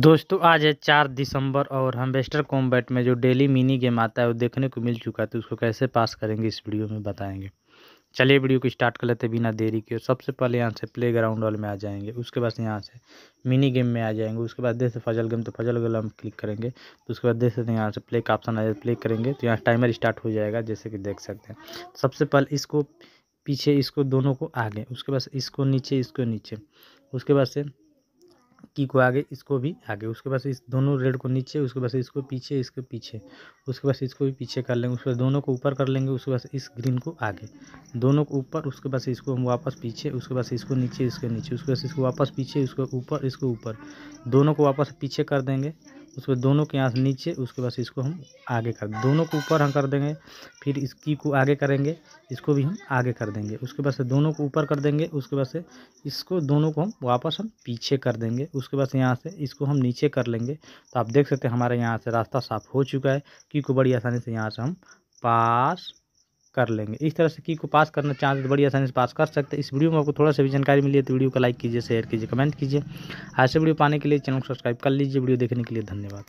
दोस्तों आज है चार दिसंबर और हम वेस्टर कॉम्बैट में जो डेली मिनी गेम आता है वो देखने को मिल चुका है तो उसको कैसे पास करेंगे इस वीडियो में बताएंगे चलिए वीडियो को स्टार्ट कर लेते बिना देरी के सबसे पहले यहाँ से प्ले ग्राउंड वाले में आ जाएंगे उसके बाद यहाँ से मिनी गेम में आ जाएंगे उसके बाद जैसे फजल गेम तो फजल गेम हम क्लिक करेंगे तो उसके बाद देख सकते हैं यहाँ से प्ले का ऑप्शन आ जाए प्ले करेंगे तो यहाँ टाइमर स्टार्ट हो जाएगा जैसे कि देख सकते हैं सबसे पहले इसको पीछे इसको दोनों को आगे उसके बाद इसको नीचे इसको नीचे उसके बाद से की को आगे इसको भी आगे उसके बाद इस दोनों रेड को नीचे उसके बाद इसको पीछे इसके पीछे उसके बाद इसको भी पीछे कर लेंगे उसके बाद दोनों को ऊपर कर लेंगे उसके बाद इस ग्रीन को आगे दोनों को ऊपर उसके बाद इसको हम वापस पीछे उसके बाद इसको नीचे इसके नीचे उसके बाद इसको वापस पीछे उसके ऊपर इसको ऊपर दोनों को वापस पीछे कर देंगे उसके दोनों के यहाँ से नीचे उसके बाद इसको हम आगे कर दोनों को ऊपर हम कर देंगे फिर इसकी को आगे करेंगे इसको भी हम आगे कर देंगे उसके बाद से दोनों को ऊपर कर देंगे उसके बाद से इसको दोनों को हम वापस हम पीछे कर देंगे उसके बाद से यहाँ से इसको हम नीचे कर लेंगे तो आप देख सकते हैं हमारे यहाँ से रास्ता साफ हो चुका है की को बड़ी आसानी से यहाँ से हम पास कर लेंगे इस तरह से की को पास करना चाहते तो बड़ी आसानी से पास कर सकते हैं इस वीडियो में आपको थोड़ा सा भी जानकारी मिली है तो वीडियो को लाइक कीजिए शेयर कीजिए कमेंट कीजिए ऐसे वीडियो पाने के लिए चैनल को सब्सक्राइब कर लीजिए वीडियो देखने के लिए धन्यवाद